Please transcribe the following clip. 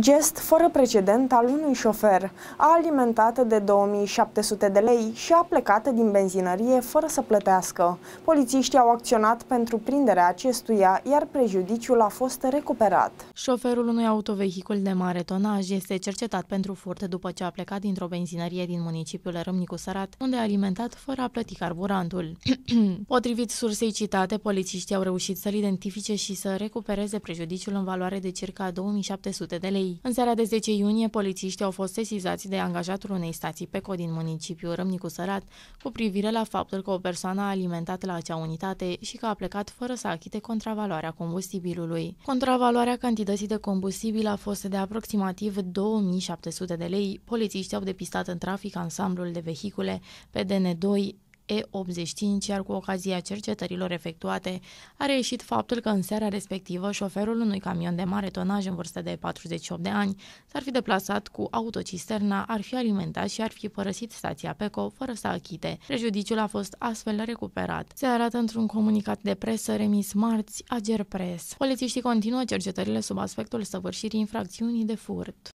Gest fără precedent al unui șofer a alimentat de 2700 de lei și a plecat din benzinărie fără să plătească. Polițiștii au acționat pentru prinderea acestuia, iar prejudiciul a fost recuperat. Șoferul unui autovehicul de mare tonaj este cercetat pentru furt după ce a plecat dintr-o benzinărie din municipiul Râmnicu Sărat, unde a alimentat fără a plăti carburantul. Potrivit sursei citate, polițiștii au reușit să-l identifice și să recupereze prejudiciul în valoare de circa 2700 de lei ei. În seara de 10 iunie, polițiștii au fost sesizați de angajatul unei stații PECO din municipiul Râmnicu Sărat cu privire la faptul că o persoană a alimentat la acea unitate și că a plecat fără să achite contravaloarea combustibilului. Contravaloarea cantității de combustibil a fost de aproximativ 2700 de lei. Polițiștii au depistat în trafic ansamblul de vehicule pe DN2 E85, iar cu ocazia cercetărilor efectuate, a reieșit faptul că în seara respectivă șoferul unui camion de mare tonaj în vârstă de 48 de ani s-ar fi deplasat cu autocisterna, ar fi alimentat și ar fi părăsit stația PECO fără să achite. Prejudiciul a fost astfel recuperat. Se arată într-un comunicat de presă remis marți, Ager Press. Polițiștii continuă cercetările sub aspectul săvârșirii infracțiunii de furt.